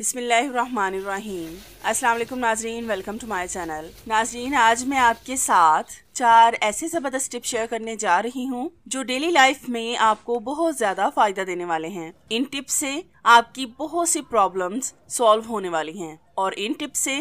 बिस्मिल्लाहिर्रहमानिर्रहीम अस्सलाम नाजरीन वेलकम टू माय चैनल नाजरीन आज मैं आपके साथ चार ऐसे ज़बरदस्त टिप शेयर करने जा रही हूँ जो डेली लाइफ में आपको बहुत ज़्यादा फ़ायदा देने वाले हैं इन टिप्स से आपकी बहुत सी प्रॉब्लम्स सॉल्व होने वाली हैं और इन टिप्स से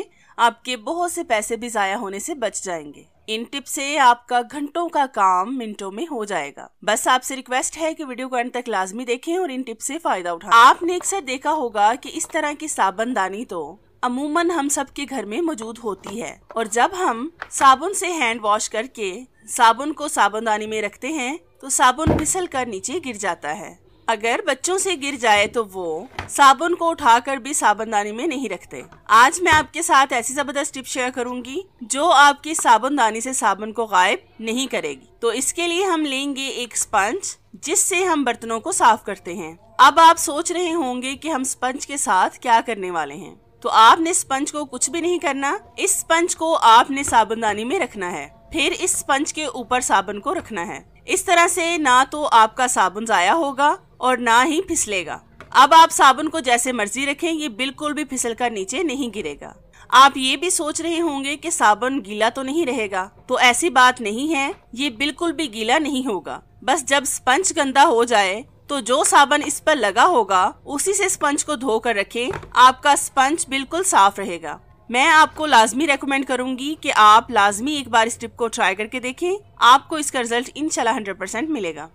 आपके बहुत से पैसे भी ज़ाया होने से बच जाएंगे इन टिप से आपका घंटों का काम मिनटों में हो जाएगा बस आपसे रिक्वेस्ट है कि वीडियो को एंड तक लाजमी देखें और इन टिप से फायदा उठाएं आपने अक्सर देखा होगा कि इस तरह की साबनदानी तो अमूमन हम सब के घर में मौजूद होती है और जब हम साबुन से हैंड वॉश करके साबुन को साबुनदानी में रखते हैं तो साबुन फिसल कर नीचे गिर जाता है अगर बच्चों से गिर जाए तो वो साबुन को उठाकर भी साबुनदानी में नहीं रखते आज मैं आपके साथ ऐसी जबरदस्त टिप शेयर करूंगी जो आपकी साबुनदानी से साबुन को गायब नहीं करेगी तो इसके लिए हम लेंगे एक स्पंज जिससे हम बर्तनों को साफ करते हैं अब आप सोच रहे होंगे कि हम स्पंज के साथ क्या करने वाले हैं तो आपने स्पंज को कुछ भी नहीं करना इस स्पंज को आपने साबुनदानी में रखना है फिर इस स्पंज के ऊपर साबुन को रखना है इस तरह से ना तो आपका साबुन जाया होगा और ना ही फिसलेगा अब आप साबुन को जैसे मर्जी रखें ये बिल्कुल भी फिसल कर नीचे नहीं गिरेगा आप ये भी सोच रहे होंगे कि साबुन गीला तो नहीं रहेगा तो ऐसी बात नहीं है ये बिल्कुल भी गीला नहीं होगा बस जब स्पंज गंदा हो जाए तो जो साबुन इस पर लगा होगा उसी से स्पंज को धो कर रखे आपका स्पंज बिल्कुल साफ रहेगा मैं आपको लाजमी रेकमेंड करूंगी कि आप लाजमी एक बार इस टिप को ट्राई करके देखें आपको इसका रिजल्ट इनशाला हंड्रेड परसेंट मिलेगा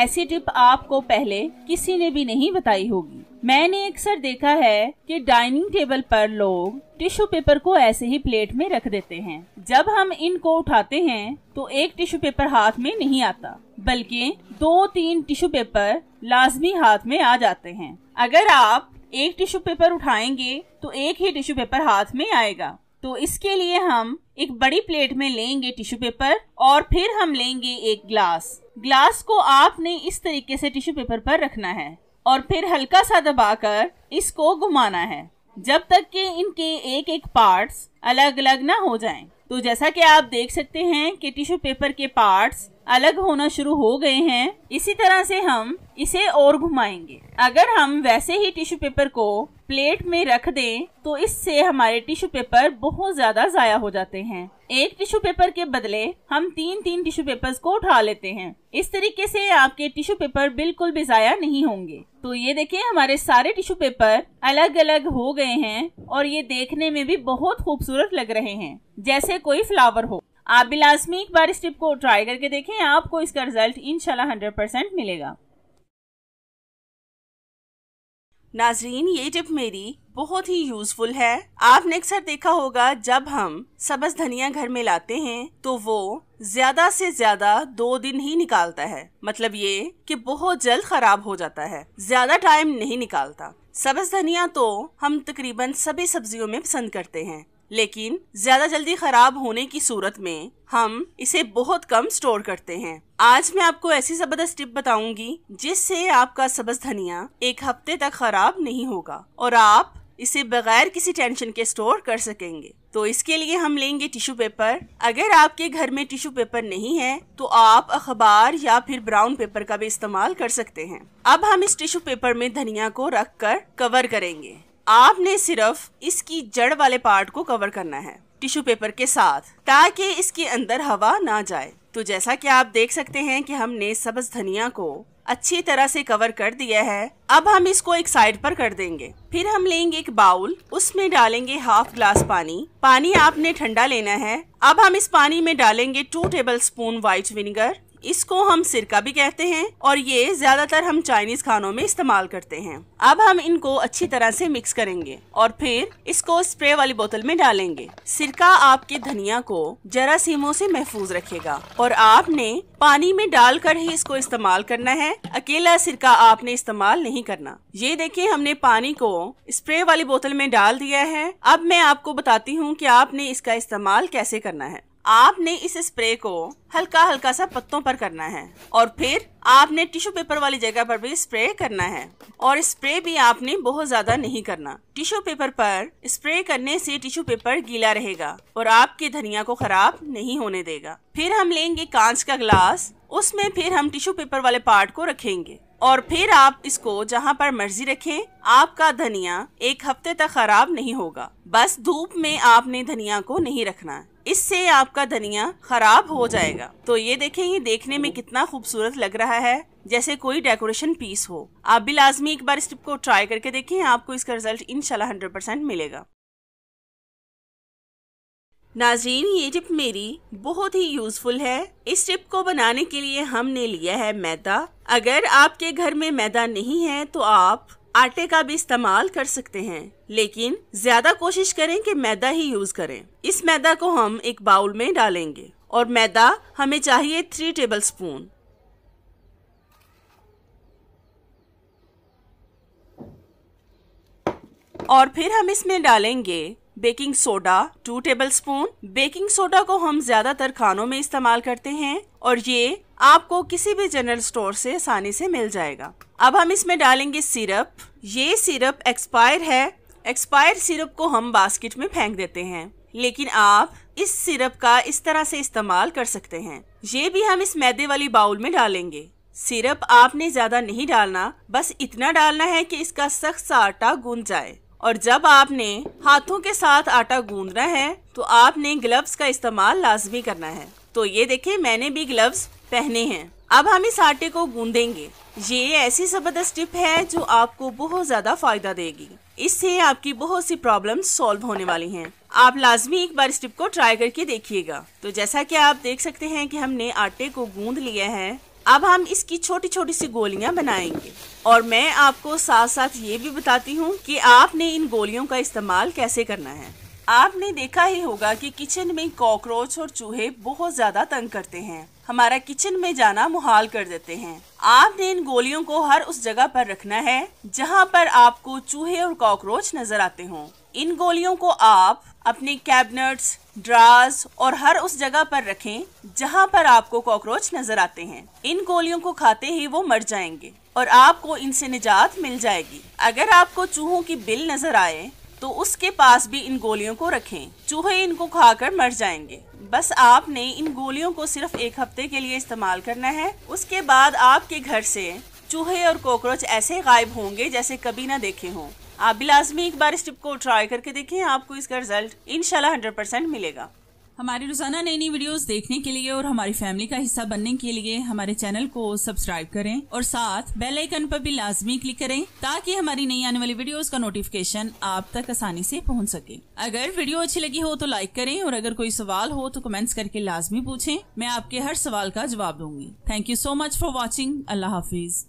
ऐसी टिप आपको पहले किसी ने भी नहीं बताई होगी मैंने अक्सर देखा है कि डाइनिंग टेबल पर लोग टिश्यू पेपर को ऐसे ही प्लेट में रख देते हैं जब हम इनको उठाते हैं तो एक टिश्यू पेपर हाथ में नहीं आता बल्कि दो तीन टिश्यू पेपर लाजमी हाथ में आ जाते हैं अगर आप एक टिश्यू पेपर उठाएंगे तो एक ही टिश्यू पेपर हाथ में आएगा तो इसके लिए हम एक बड़ी प्लेट में लेंगे टिश्यू पेपर और फिर हम लेंगे एक ग्लास ग्लास को आपने इस तरीके से टिश्यू पेपर पर रखना है और फिर हल्का सा दबाकर इसको घुमाना है जब तक कि इनके एक एक पार्ट्स अलग अलग ना हो जाएं। तो जैसा कि आप देख सकते हैं कि टिश्यू पेपर के पार्ट्स अलग होना शुरू हो गए हैं इसी तरह से हम इसे और घुमाएंगे अगर हम वैसे ही टिश्यू पेपर को प्लेट में रख दें तो इससे हमारे टिश्यू पेपर बहुत ज्यादा जाया हो जाते हैं एक टिश्यू पेपर के बदले हम तीन तीन टिश्यू पेपर्स को उठा लेते हैं इस तरीके से आपके टिश्यू पेपर बिल्कुल भी जाया नहीं होंगे तो ये देखिए हमारे सारे टिश्यू पेपर अलग अलग हो गए हैं और ये देखने में भी बहुत खूबसूरत लग रहे हैं जैसे कोई फ्लावर हो आप भी लाजमी एक बार इस टिप को ट्राई करके देखें आपको इसका रिजल्ट इनशाला हंड्रेड परसेंट मिलेगा नाजरीन ये टिप मेरी बहुत ही यूजफुल है आपने अक्सर देखा होगा जब हम सबस धनिया घर में लाते हैं तो वो ज्यादा से ज्यादा दो दिन ही निकालता है मतलब ये कि बहुत जल्द खराब हो जाता है ज्यादा टाइम नहीं निकालता सब्ज धनिया तो हम तकरीबन सभी सब्जियों में पसंद करते हैं लेकिन ज्यादा जल्दी खराब होने की सूरत में हम इसे बहुत कम स्टोर करते हैं आज मैं आपको ऐसी जबरदस्त टिप बताऊंगी जिससे आपका सब्ज धनिया एक हफ्ते तक खराब नहीं होगा और आप इसे बगैर किसी टेंशन के स्टोर कर सकेंगे तो इसके लिए हम लेंगे टिश्यू पेपर अगर आपके घर में टिश्यू पेपर नहीं है तो आप अखबार या फिर ब्राउन पेपर का भी इस्तेमाल कर सकते हैं अब हम इस टिश्यू पेपर में धनिया को रख कर कवर करेंगे आपने सिर्फ इसकी जड़ वाले पार्ट को कवर करना है टिश्यू पेपर के साथ ताकि इसके अंदर हवा ना जाए तो जैसा कि आप देख सकते हैं कि हमने सब्ज धनिया को अच्छी तरह से कवर कर दिया है अब हम इसको एक साइड पर कर देंगे फिर हम लेंगे एक बाउल उसमें डालेंगे हाफ ग्लास पानी पानी आपने ठंडा लेना है अब हम इस पानी में डालेंगे two tablespoon white vinegar इसको हम सिरका भी कहते हैं और ये ज्यादातर हम चाइनीज खानों में इस्तेमाल करते हैं अब हम इनको अच्छी तरह से मिक्स करेंगे और फिर इसको स्प्रे वाली बोतल में डालेंगे सिरका आपके धनिया को जरासीमों से महफूज रखेगा और आपने पानी में डालकर ही इसको इस्तेमाल करना है अकेला सिरका आपने इस्तेमाल नहीं करना ये देखिए हमने पानी को स्प्रे वाली बोतल में डाल दिया है अब मैं आपको बताती हूँ कि आपने इसका इस्तेमाल कैसे करना है आपने इस स्प्रे को हल्का हल्का सा पत्तों पर करना है और फिर आपने टिश्यू पेपर वाली जगह पर भी स्प्रे करना है और स्प्रे भी आपने बहुत ज्यादा नहीं करना टिश्यू पेपर पर स्प्रे करने से टिश्यू पेपर गीला रहेगा और आपके धनिया को खराब नहीं होने देगा फिर हम लेंगे कांच का ग्लास उसमें फिर हम टिश्यू पेपर वाले पार्ट को रखेंगे और फिर आप इसको जहाँ पर मर्जी रखें आपका धनिया एक हफ्ते तक खराब नहीं होगा बस धूप में आपने धनिया को नहीं रखना है इससे आपका धनिया खराब हो जाएगा तो ये देखें ये देखने में कितना खूबसूरत लग रहा है जैसे कोई डेकोरेशन पीस हो आप भी लाजमी एक बार इस टिप को ट्राई करके देखें आपको इसका रिजल्ट इनशाला हंड्रेड परसेंट मिलेगा नाजरीन ये टिप मेरी बहुत ही यूज़फुल है इस टिप को बनाने के लिए हमने लिया है मैदा अगर आपके घर में मैदा नहीं है तो आप आटे का भी इस्तेमाल कर सकते हैं लेकिन ज्यादा कोशिश करें कि मैदा ही यूज करें इस मैदा को हम एक बाउल में डालेंगे और मैदा हमें चाहिए थ्री टेबल स्पून और फिर हम इसमें डालेंगे baking soda two tablespoon baking soda को हम ज्यादातर खानों में इस्तेमाल करते हैं और ये आपको किसी भी जनरल स्टोर से आसानी से मिल जाएगा अब हम इसमें डालेंगे सिरप ये सिरप एक्सपायर है एक्सपायर सिरप को हम बास्केट में फेंक देते हैं लेकिन आप इस सिरप का इस तरह से इस्तेमाल कर सकते हैं ये भी हम इस मैदे वाली बाउल में डालेंगे सिरप आपने ज्यादा नहीं डालना बस इतना डालना है कि इसका सख्त सा आटा गूंद जाए और जब आपने हाथों के साथ आटा गूंदना है तो आपने ग्लव्स का इस्तेमाल लाजमी करना है तो ये देखे मैंने भी ग्लव्स पहने हैं अब हम इस आटे को गूंदेंगे ये ऐसी ज़बरदस्त टिप है जो आपको बहुत ज़्यादा फ़ायदा देगी इससे आपकी बहुत सी प्रॉब्लम सॉल्व होने वाली हैं आप लाजमी एक बार इस टिप को ट्राई करके देखिएगा तो जैसा कि आप देख सकते हैं कि हमने आटे को गूंद लिया है अब हम इसकी छोटी छोटी सी गोलियां बनाएंगे और मैं आपको साथ साथ ये भी बताती हूँ कि आपने इन गोलियों का इस्तेमाल कैसे करना है आपने देखा ही होगा कि किचन में कॉकरोच और चूहे बहुत ज्यादा तंग करते हैं हमारा किचन में जाना मुहाल कर देते हैं आपने इन गोलियों को हर उस जगह पर रखना है जहाँ पर आपको चूहे और कॉकरोच नजर आते हों इन गोलियों को आप अपने कैबिनेट्स ड्रास और हर उस जगह पर रखें जहाँ पर आपको कॉकरोच नजर आते हैं इन गोलियों को खाते ही वो मर जाएंगे और आपको इनसे निजात मिल जाएगी अगर आपको चूहों की बिल नजर आए तो उसके पास भी इन गोलियों को रखें चूहे इनको खाकर मर जाएंगे बस आपने इन गोलियों को सिर्फ एक हफ्ते के लिए इस्तेमाल करना है उसके बाद आपके घर से चूहे और कॉकरोच ऐसे गायब होंगे जैसे कभी ना देखे हों आप भी लाजमी एक बार इस टिप को ट्राई करके देखें आपको इसका रिजल्ट इनशाला हंड्रेड परसेंट मिलेगा हमारी रोजाना नई नई वीडियोस देखने के लिए और हमारी फैमिली का हिस्सा बनने के लिए हमारे चैनल को सब्सक्राइब करें और साथ बेल आइकन पर भी लाजमी क्लिक करें ताकि हमारी नई आने वाली वीडियोस का नोटिफिकेशन आप तक आसानी से पहुंच सके अगर वीडियो अच्छी लगी हो तो लाइक करें और अगर कोई सवाल हो तो कमेंट्स करके लाजमी पूछें मैं आपके हर सवाल का जवाब दूंगी thank you so much for watching अल्लाह हाफिज़